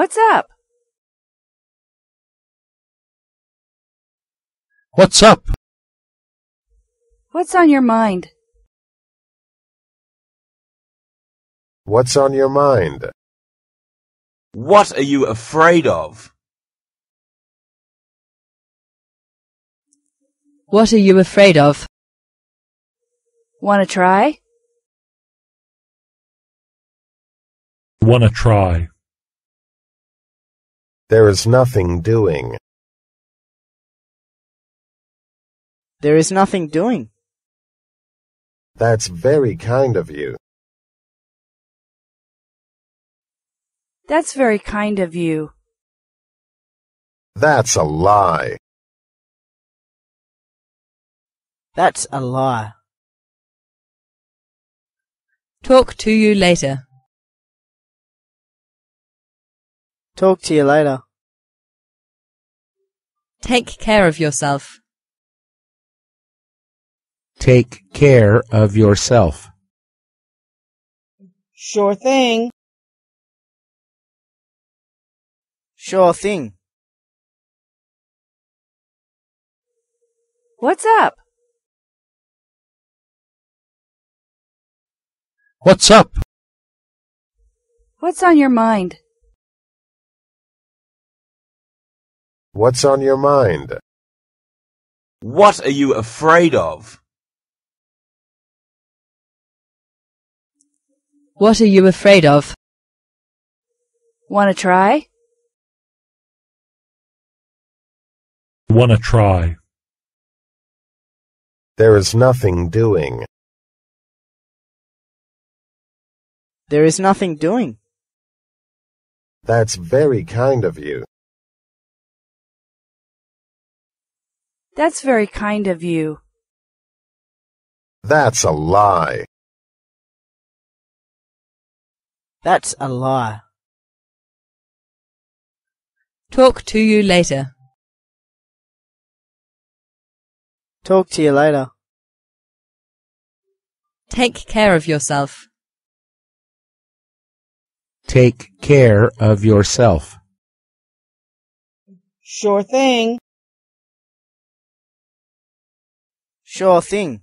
What's up? What's up? What's on your mind? What's on your mind? What are you afraid of? What are you afraid of? Wanna try? Wanna try? There is nothing doing. There is nothing doing. That's very kind of you. That's very kind of you. That's a lie. That's a lie. Talk to you later. Talk to you later. Take care of yourself. Take care of yourself. Sure thing. Sure thing. What's up? What's up? What's on your mind? What's on your mind? What are you afraid of? What are you afraid of? Wanna try? Wanna try. There is nothing doing. There is nothing doing. That's very kind of you. That's very kind of you. That's a lie. That's a lie. Talk to you later. Talk to you later. Take care of yourself. Take care of yourself. Sure thing. Sure thing.